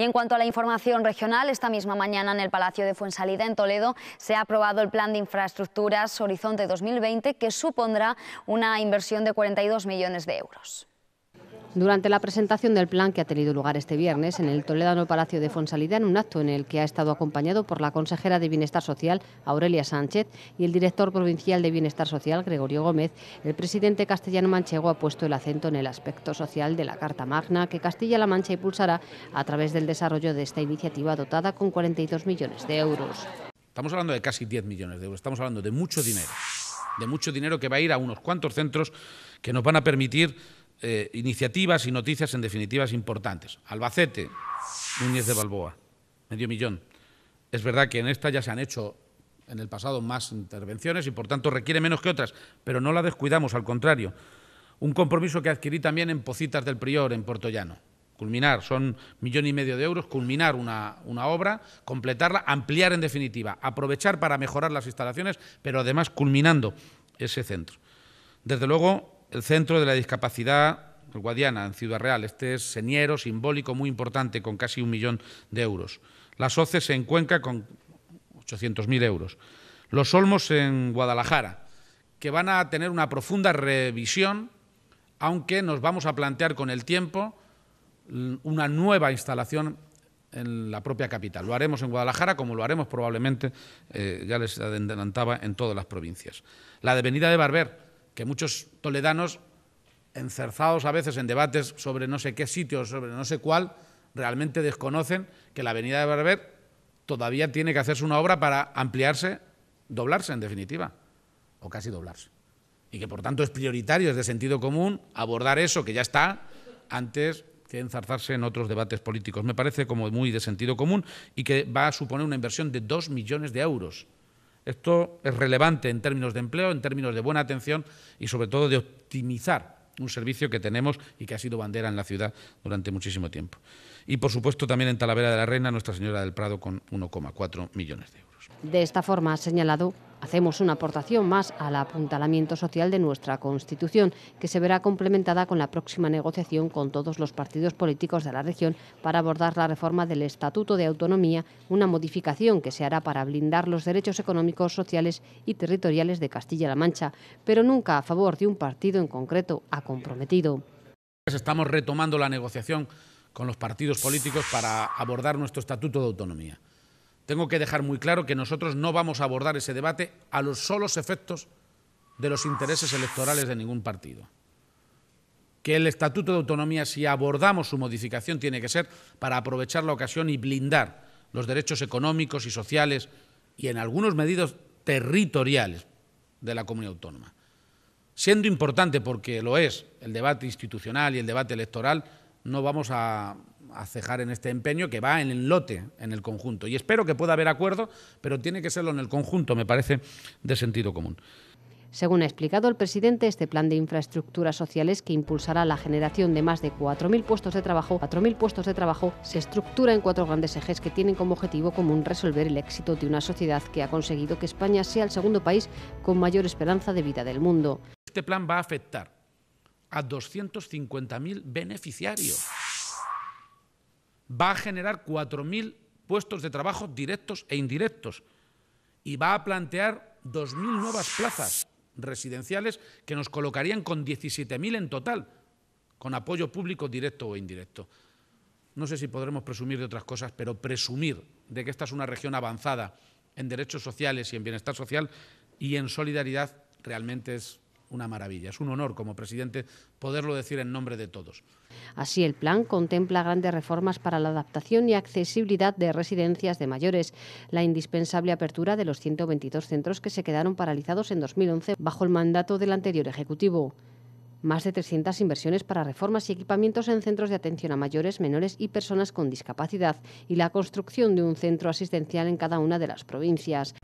Y en cuanto a la información regional, esta misma mañana en el Palacio de Fuensalida, en Toledo, se ha aprobado el Plan de Infraestructuras Horizonte 2020, que supondrá una inversión de 42 millones de euros durante la presentación del plan que ha tenido lugar este viernes en el Toledano Palacio de Fonsalida, en un acto en el que ha estado acompañado por la consejera de Bienestar Social, Aurelia Sánchez, y el director provincial de Bienestar Social, Gregorio Gómez, el presidente castellano manchego ha puesto el acento en el aspecto social de la Carta Magna que Castilla-La Mancha impulsará a través del desarrollo de esta iniciativa dotada con 42 millones de euros. Estamos hablando de casi 10 millones de euros, estamos hablando de mucho dinero, de mucho dinero que va a ir a unos cuantos centros que nos van a permitir eh, iniciativas y noticias en definitiva importantes. Albacete, Núñez de Balboa, medio millón. Es verdad que en esta ya se han hecho en el pasado más intervenciones y por tanto requiere menos que otras, pero no la descuidamos, al contrario. Un compromiso que adquirí también en Pocitas del Prior, en Portollano. Culminar, son millón y medio de euros, culminar una obra, completarla, ampliar en definitiva, aprovechar para mejorar las instalaciones, pero además culminando ese centro. Desde luego, el Centro de la Discapacidad Guadiana, en Ciudad Real. Este es señero, simbólico, muy importante, con casi un millón de euros. Las OCES en Cuenca, con 800.000 euros. Los Olmos en Guadalajara, que van a tener una profunda revisión, aunque nos vamos a plantear con el tiempo una nueva instalación en la propia capital. Lo haremos en Guadalajara, como lo haremos probablemente, eh, ya les adelantaba, en todas las provincias. La devenida de Barber, que muchos toledanos, encerzados a veces en debates sobre no sé qué sitio, sobre no sé cuál, realmente desconocen que la avenida de Barber todavía tiene que hacerse una obra para ampliarse, doblarse en definitiva, o casi doblarse. Y que por tanto es prioritario, es de sentido común, abordar eso que ya está antes que enzarzarse en otros debates políticos. Me parece como muy de sentido común y que va a suponer una inversión de dos millones de euros. Esto es relevante en términos de empleo, en términos de buena atención y sobre todo de optimizar un servicio que tenemos y que ha sido bandera en la ciudad durante muchísimo tiempo. Y por supuesto también en Talavera de la Reina, Nuestra Señora del Prado con 1,4 millones de euros. De esta forma, ha señalado, hacemos una aportación más al apuntalamiento social de nuestra Constitución, que se verá complementada con la próxima negociación con todos los partidos políticos de la región para abordar la reforma del Estatuto de Autonomía, una modificación que se hará para blindar los derechos económicos, sociales y territoriales de Castilla-La Mancha, pero nunca a favor de un partido en concreto, ha comprometido. Pues estamos retomando la negociación con los partidos políticos para abordar nuestro Estatuto de Autonomía tengo que dejar muy claro que nosotros no vamos a abordar ese debate a los solos efectos de los intereses electorales de ningún partido. Que el Estatuto de Autonomía, si abordamos su modificación, tiene que ser para aprovechar la ocasión y blindar los derechos económicos y sociales y en algunos medios territoriales de la comunidad autónoma. Siendo importante, porque lo es, el debate institucional y el debate electoral, no vamos a ...a cejar en este empeño que va en el lote, en el conjunto. Y espero que pueda haber acuerdo, pero tiene que serlo en el conjunto, me parece de sentido común. Según ha explicado el presidente, este plan de infraestructuras sociales que impulsará la generación de más de 4.000 puestos de trabajo, 4.000 puestos de trabajo se estructura en cuatro grandes ejes que tienen como objetivo común resolver el éxito de una sociedad que ha conseguido que España sea el segundo país con mayor esperanza de vida del mundo. Este plan va a afectar a 250.000 beneficiarios va a generar 4.000 puestos de trabajo directos e indirectos y va a plantear 2.000 nuevas plazas residenciales que nos colocarían con 17.000 en total, con apoyo público directo o indirecto. No sé si podremos presumir de otras cosas, pero presumir de que esta es una región avanzada en derechos sociales y en bienestar social y en solidaridad realmente es una maravilla. Es un honor como presidente poderlo decir en nombre de todos. Así, el plan contempla grandes reformas para la adaptación y accesibilidad de residencias de mayores, la indispensable apertura de los 122 centros que se quedaron paralizados en 2011 bajo el mandato del anterior Ejecutivo más de 300 inversiones para reformas y equipamientos en centros de atención a mayores, menores y personas con discapacidad y la construcción de un centro asistencial en cada una de las provincias.